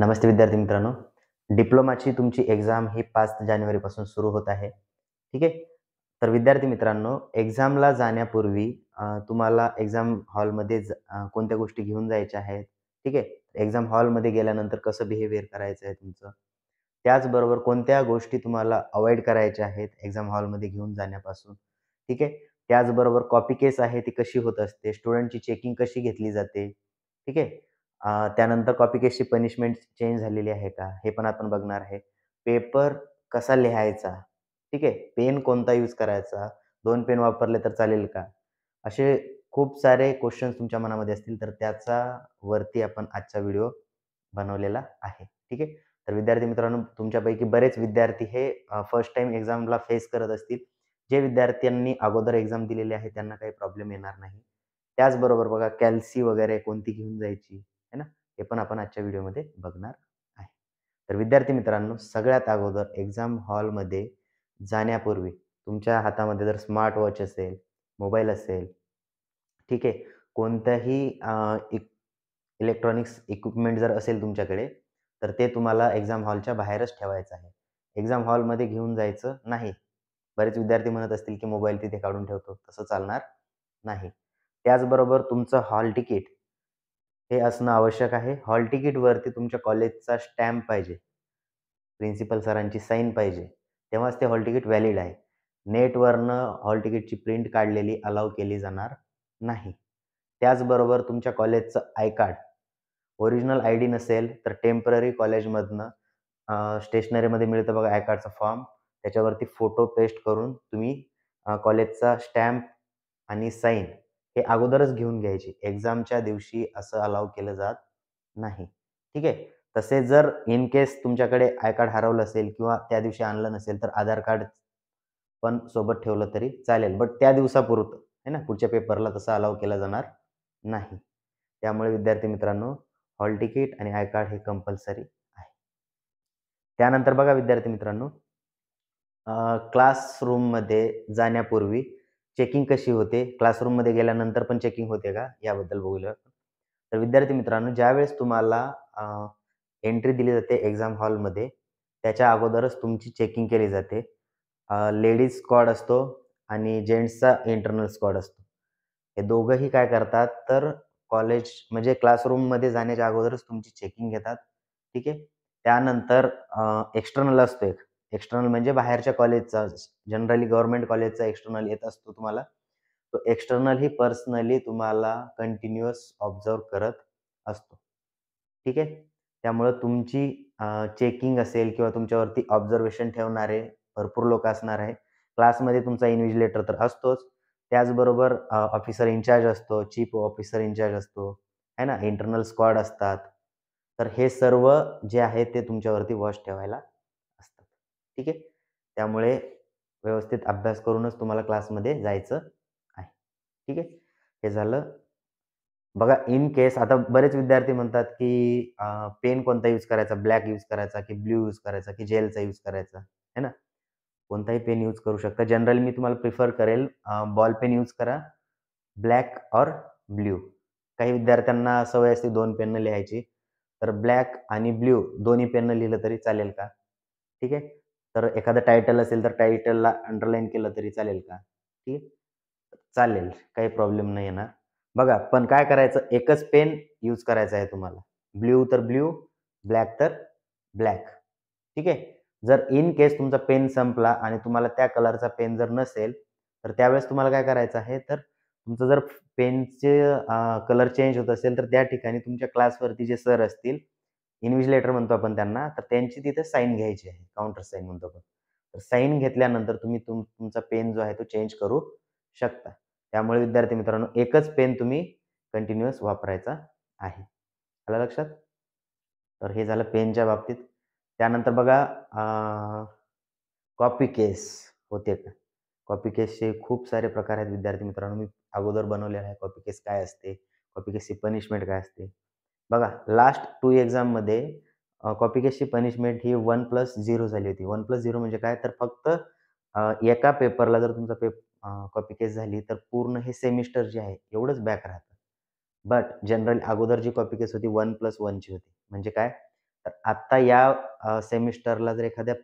नमस्ते विद्यार्थी मित्रांनो डिप्लोमाची तुमची एक्झाम ही पाच जानेवारीपासून सुरू होत आहे ठीक आहे तर विद्यार्थी मित्रांनो एक्झामला जाण्यापूर्वी तुम्हाला एक्झाम हॉलमध्ये कोणत्या गोष्टी घेऊन जायच्या आहेत ठीक आहे एक्झाम हॉलमध्ये गेल्यानंतर कसं बिहेवियर करायचं आहे तुमचं त्याचबरोबर कोणत्या गोष्टी तुम्हाला अवॉइड करायच्या आहेत एक्झाम हॉलमध्ये घेऊन जाण्यापासून ठीक आहे त्याचबरोबर कॉपी केस आहे ती कशी होत असते स्टुडंटची चेकिंग कशी घेतली जाते ठीक आहे त्यानंतर कॉपी केसची पनिशमेंट चेंज झालेली आहे का? हे पण आपण बघणार आहे. पेपर कसा लिहायचा? ठीक आहे. पेन कोणता यूज करायचा? दोन पेन वापरले तर चालेल का? असे खूप सारे क्वेश्चन्स तुमच्या मनामध्ये असतील, तर त्याचा वरती आपण आजचा व्हिडिओ बनवलेला आहे. ठीक आहे. तर विद्यार्थी मित्रांनो, तुमच्यापैकी बरेच विद्यार्थी हे फर्स्ट टाइम एक्झामला फेस करत असतील. जे विद्यार्थ्यांनी अगोदर एक्झाम दिलेली आहे त्यांना काही प्रॉब्लेम येणार नाही. त्याचबरोबर बघा कॅल्सी वगैरे कोणती घेऊन जायची? ना हे पण आपण आजच्या व्हिडिओमध्ये बघणार आहे तर विद्यार्थी मित्रांनो सगळ्यात अगोदर एक्झाम हॉलमध्ये जाण्यापूर्वी तुमच्या हातामध्ये जर स्मार्ट वॉच असेल मोबाईल असेल ठीक आहे कोणतंही इलेक्ट्रॉनिक्स इक्विपमेंट जर असेल तुमच्याकडे तर ते तुम्हाला एक्झाम हॉलच्या बाहेरच ठेवायचं आहे एक्झाम हॉलमध्ये घेऊन जायचं नाही बरेच विद्यार्थी म्हणत असतील की मोबाईल तिथे काढून ठेवतो तसं चालणार नाही त्याचबरोबर तुमचं हॉल तिकीट हे असणं आवश्यक आहे हॉल तिकीटवरती तुमच्या कॉलेजचा स्टॅम्प पाहिजे प्रिन्सिपल सरांची साईन पाहिजे तेव्हाच ते हॉल तिकीट व्हॅलिड आहे नेटवरनं हॉल तिकीटची प्रिंट काढलेली अलाव केली जाणार नाही त्याचबरोबर तुमच्या कॉलेजचं I card original I D नसेल तर टेम्पररी कॉलेजमधनं स्टेशनरीमध्ये मिळतं बघा आय कार्डचा फॉर्म त्याच्यावरती फोटो पेस्ट करून तुम्ही कॉलेजचा स्टॅम्प आणि साईन हे अगोदरच घेऊन घ्यायचे एक्झामच्या दिवशी असं अलाव केलं जात नाही ठीक आहे तसे जर इन केस तुमच्याकडे आय कार्ड हरवलं असेल किंवा त्या दिवशी आणलं नसेल तर आधार कार्ड पण सोबत ठेवलं तरी चालेल बट त्या दिवसापुरतं आहे ना पुढच्या पेपरला तसं अलाव केला जाणार नाही त्यामुळे विद्यार्थी मित्रांनो हॉल तिकीट आणि आय कार्ड हे कंपल्सरी आहे त्यानंतर बघा विद्यार्थी मित्रांनो क्लासरूममध्ये जाण्यापूर्वी चेकिंग कशी होते क्लासरूममध्ये गेल्यानंतर पण चेकिंग होते का याबद्दल बघूया तर विद्यार्थी मित्रांनो ज्यावेळेस तुम्हाला एंट्री दिली जाते एक्झाम हॉलमध्ये त्याच्या अगोदरच तुमची चेकिंग केली जाते लेडीज स्क्वॉड असतो आणि जेंट्सचा इंटरनल स्क्वॉड असतो हे दोघंही काय करतात तर कॉलेज म्हणजे क्लासरूममध्ये जाण्याच्या अगोदरच तुमची चेकिंग घेतात ठीक आहे त्यानंतर एक्सटर्नल असतो एक एक्सटर्नल म्हणजे बाहेरच्या कॉलेजचा जनरली गव्हर्नमेंट कॉलेजचा एक्सटर्नल येत असतो तुम्हाला तो एक्सटर्नल ही पर्सनली तुम्हाला कंटिन्युअस ऑब्झर्व करत असतो ठीक आहे त्यामुळं तुमची चेकिंग असेल किंवा तुमच्यावरती ऑब्झर्वेशन ठेवणारे भरपूर लोक असणार आहे क्लासमध्ये तुमचा इन्व्हिजिलेटर तर असतोच त्याचबरोबर ऑफिसर इन्चार्ज असतो चीफ ऑफिसर इन्चार्ज असतो है ना इंटरनल स्क्वॉड असतात तर हे सर्व जे आहे ते तुमच्यावरती वॉच ठेवायला ठीक आहे त्यामुळे व्यवस्थित अभ्यास करूनच तुम्हाला क्लासमध्ये जायचं आहे ठीक आहे हे झालं बघा इन केस आता बरेच विद्यार्थी म्हणतात की पेन कोणता यूज करायचा ब्लॅक यूज करायचा की ब्ल्यू यूज करायचा की जेलचा यूज करायचा है ना कोणताही पेन यूज करू शकता जनरली मी तुम्हाला प्रिफर करेल बॉल पेन यूज करा ब्लॅक और ब्ल्यू काही विद्यार्थ्यांना सवय असते दोन पेननं लिहायची तर ब्लॅक आणि ब्ल्यू दोन्ही पेननं लिहिलं तरी चालेल का ठीक आहे तर एखादं टायटल असेल तर टायटलला अंडरलाईन केलं तरी चालेल का ठीक चालेल काही प्रॉब्लेम नाही येणार बघा पण काय करायचं एकच पेन यूज करायचा आहे तुम्हाला ब्ल्यू तर ब्ल्यू ब्लॅक तर ब्लॅक ठीक आहे जर इन केस तुमचा पेन संपला आणि तुम्हाला त्या कलरचा पेन जर नसेल तर त्यावेळेस तुम्हाला काय करायचं आहे तर तुमचं जर पेनचे कलर चेंज होत असेल तर त्या ठिकाणी तुमच्या क्लासवरती जे सर असतील इन्व्हिजिलेटर म्हणतो आपण त्यांना तर त्यांची तिथे साईन घ्यायची आहे काउंटर साईन म्हणतो आपण तर साईन घेतल्यानंतर तुम्ही तुम तुमचा पेन जो आहे तो चेंज करू शकता त्यामुळे विद्यार्थी मित्रांनो एकच पेन तुम्ही कंटिन्युअस वापरायचा आहे आला लक्षात तर हे झालं पेनच्या बाबतीत त्यानंतर बघा कॉपी केस होते का कॉपी केसचे खूप सारे प्रकार आहेत विद्यार्थी मित्रांनो मी अगोदर बनवलेला आहे कॉपी केस काय असते कॉपी केसची पनिशमेंट काय असते बघा लास्ट टू एक्झाममध्ये कॉपी केसची पनिशमेंट ही वन प्लस झिरो झाली होती वन प्लस झिरो म्हणजे काय तर फक्त एका पेपरला जर तुमचा पेप कॉपी केस झाली तर पूर्ण हे सेमिस्टर जे आहे एवढंच बॅक राहतं बट जनरल अगोदर जी कॉपी केस होती वन प्लस वनची होती म्हणजे काय तर आत्ता या सेमिस्टरला जर एखाद्या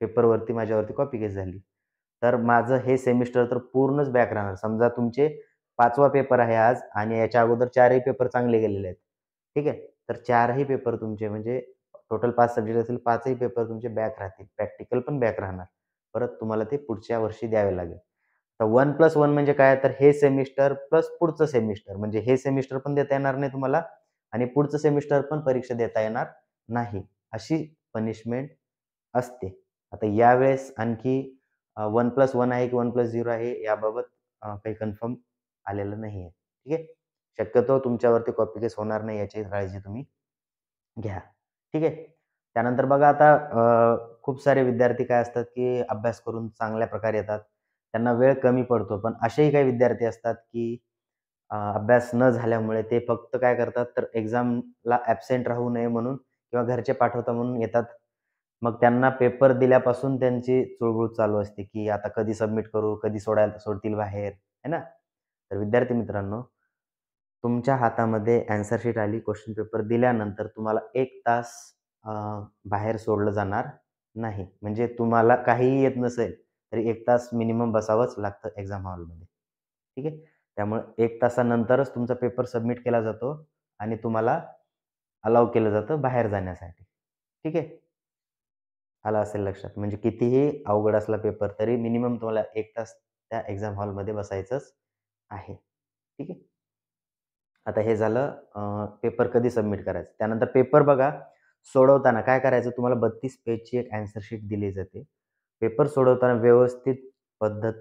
पेपरवरती माझ्यावरती कॉपी केस झाली तर माझं हे सेमिस्टर तर पूर्णच बॅक राहणार समजा तुमचे पाचवा पेपर आहे आज आणि याच्या अगोदर चारही पेपर चांगले गेलेले आहेत ठीक आहे तर चारही पेपर तुमचे म्हणजे टोटल पाच सब्जेक्ट असतील पाचही पेपर तुमचे बॅक राहतील प्रॅक्टिकल पण बॅक राहणार परत तुम्हाला ते पुढच्या वर्षी द्यावे लागेल तर वन प्लस वन म्हणजे काय तर हे सेमिस्टर प्लस पुढचं सेमिस्टर म्हणजे हे सेमिस्टर पण देता येणार नाही तुम्हाला आणि पुढचं सेमिस्टर पण परीक्षा देता येणार नाही अशी पनिशमेंट असते आता यावेळेस आणखी वन प्लस वन आहे की वन प्लस झिरो आहे याबाबत काही कन्फर्म आलेलं नाही ठीक आहे शक्यतो तुमच्यावरती कॉपी केस होणार नाही याची काळजी तुम्ही घ्या ठीक आहे त्यानंतर बघा आता खूप सारे विद्यार्थी काय असतात की अभ्यास करून चांगल्या प्रकारे येतात त्यांना वेळ कमी पडतो पण असेही काही विद्यार्थी असतात की अभ्यास न झाल्यामुळे ते फक्त काय करतात तर एक्झामला ॲबसेंट राहू नये म्हणून किंवा घरचे पाठवता म्हणून येतात मग त्यांना पेपर दिल्यापासून त्यांची चुळबुळ चालू असते की आता कधी सबमिट करू कधी सोडायला सोडतील बाहेर है ना तर विद्यार्थी मित्रांनो तुमच्या हातामध्ये अँसर शीट आली क्वेश्चन पेपर दिल्यानंतर तुम्हाला एक तास बाहेर सोडलं जाणार नाही म्हणजे तुम्हाला काहीही येत नसेल तरी एक तास मिनिमम बसावंच लागतं एक्झाम हॉलमध्ये ठीक आहे त्यामुळे एक तासानंतरच तुमचा पेपर सबमिट केला जातो आणि तुम्हाला अलाव केलं जातं बाहेर जाण्यासाठी ठीक आहे आला असेल लक्षात म्हणजे कितीही अवघड असला पेपर तरी मिनिमम तुम्हाला एक तास त्या एक्झाम हॉलमध्ये बसायचंच आहे ठीक आहे आता हे झालं पेपर कधी सबमिट करायचं त्यानंतर पेपर बघा सोडवताना काय करायचं तुम्हाला बत्तीस पेजची एक अँसरशीट दिली जाते पेपर सोडवताना व्यवस्थित पद्धत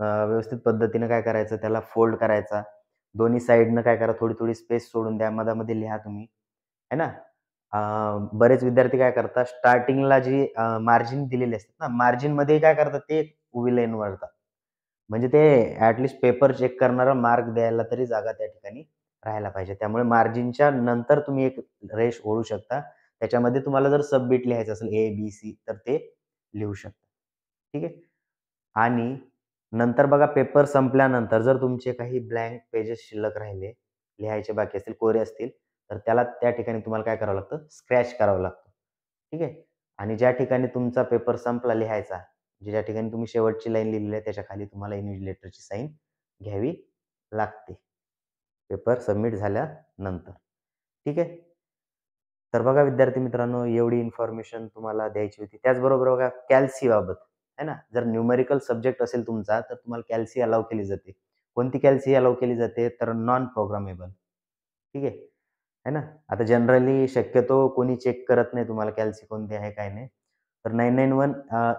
व्यवस्थित पद्धतीनं काय करायचं त्याला फोल्ड करायचा दोन्ही साईडनं काय करा थोडी थोडी स्पेस सोडून द्या मधामध्ये लिहा तुम्ही है ना बरेच विद्यार्थी काय करतात स्टार्टिंगला जी मार्जिन दिलेली असतात ना मार्जिनमध्ये काय करतात ते उभी लाईन वळतात म्हणजे ते ॲटलिस्ट पेपर चेक करणारा मार्क द्यायला तरी जागा त्या ठिकाणी राहायला पाहिजे त्यामुळे मार्जिनच्या नंतर तुम्ही एक रेष ओढू शकता त्याच्यामध्ये तुम्हाला जर सबमिट लिहायचं असेल ए बी सी तर ते लिहू शकता ठीक आहे आणि नंतर बघा पेपर संपल्यानंतर जर तुमचे काही ब्लँक पेजेस शिल्लक राहिले लिहायचे बाकी असतील कोरे असतील तर त्याला त्या ठिकाणी तुम्हाला काय करावं लागतं स्क्रॅच करावं लागतं ठीक आहे आणि ज्या ठिकाणी तुमचा पेपर संपला लिहायचा जे ज्या ठिकाणी तुम्ही शेवटची लाईन लिहिलेली आहे त्याच्या खाली तुम्हाला लेटरची साईन घ्यावी लागते पेपर सबमिट झाल्यानंतर ठीक आहे तर बघा विद्यार्थी मित्रांनो एवढी इन्फॉर्मेशन तुम्हाला द्यायची होती त्याचबरोबर बघा कॅल्सीबाबत है ना जर न्यूमेरिकल सब्जेक्ट असेल तुमचा तर तुम्हाला कॅल्सी अलाव केली जाते कोणती कॅल्सी अलाव केली जाते तर नॉन प्रोग्रामेबल ठीक आहे है ना आता जनरली शक्यतो कोणी चेक करत नाही तुम्हाला कॅल्सी कोणती आहे काय नाही तर नाईन नाईन वन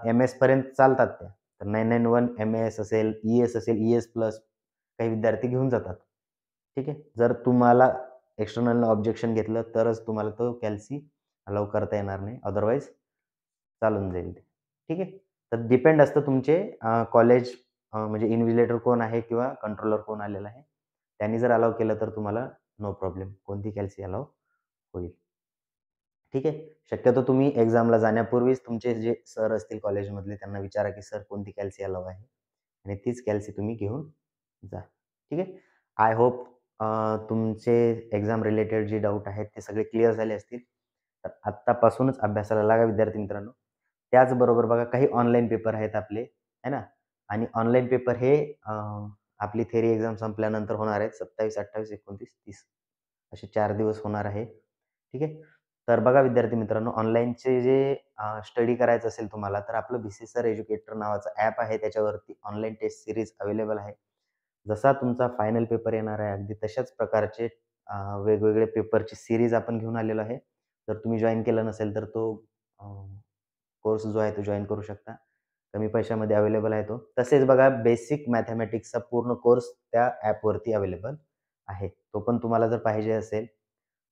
एम एसपर्यंत चालतात त्या तर nine nine one M S असेल ई एस असेल ई एस प्लस काही विद्यार्थी घेऊन जातात ठीक आहे जर तुम्हाला एक्सटर्नल ऑब्जेक्शन घेतलं तरच तुम्हाला तो कॅल्सी अलाव करता येणार नाही अदरवाईज चालून जाईल ते ठीक आहे तर डिपेंड असतं तुमचे कॉलेज म्हणजे इन्व्हिलेटर कोण आहे किंवा कंट्रोलर कोण आलेला आहे त्यांनी जर अलाव केलं तर तुम्हाला नो प्रॉब्लेम कोणती कॅल्सी अलाव होईल ठीक आहे शक्यतो तुम्ही एक्झामला जाण्यापूर्वीच तुमचे जे सर असतील कॉलेजमधले त्यांना विचारा की सर कोणती कॅल्सी अलाव आहे आणि तीच कॅल्सी तुम्ही घेऊन जा ठीक आहे आय होप तुमचे एक्झाम रिलेटेड जे डाऊट आहेत ते सगळे क्लिअर झाले असतील तर आत्तापासूनच अभ्यासाला लागा विद्यार्थी मित्रांनो त्याचबरोबर बघा काही ऑनलाईन पेपर आहेत आपले है ना आणि ऑनलाईन पेपर हे आपली थेरी एक्झाम संपल्यानंतर होणार आहेत सत्तावीस अठ्ठावीस एकोणतीस तीस असे चार दिवस होणार आहे ठीक आहे तर बघा विद्यार्थी मित्रांनो ऑनलाईनचे जे स्टडी करायचं असेल तुम्हाला तर आपलं बी सी सर एज्युकेटर नावाचं ॲप आहे त्याच्यावरती ऑनलाईन टेस्ट सिरीज अवेलेबल आहे जसा तुमचा फायनल पेपर येणार आहे अगदी तशाच प्रकारचे वेगवेगळे पेपरची सिरीज आपण घेऊन आलेलो आहे जर तुम्ही जॉईन केलं नसेल तर तो कोर्स जो आहे तो जॉईन करू शकता कमी पैशामध्ये अवेलेबल आहे तो तसेच बघा बेसिक मॅथमॅटिक्सचा पूर्ण कोर्स त्या ॲपवरती अवेलेबल आहे तो पण तुम्हाला जर पाहिजे असेल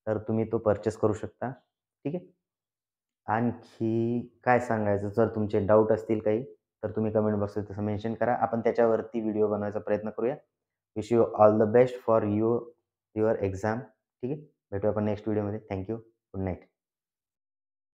तर तुम्ही तो परचेस करू शकता ठीक आहे आणखी काय सांगायचं जर तुमचे डाऊट असतील काही तर तुम्ही कमेंट बॉक्स तसं मेन्शन करा आपण त्याच्यावरती व्हिडिओ बनवायचा प्रयत्न करूया wish you all the best for you your exam ठीक आहे भेटू आपण नेक्स्ट व्हिडिओमध्ये थँक्यू गुड नाईट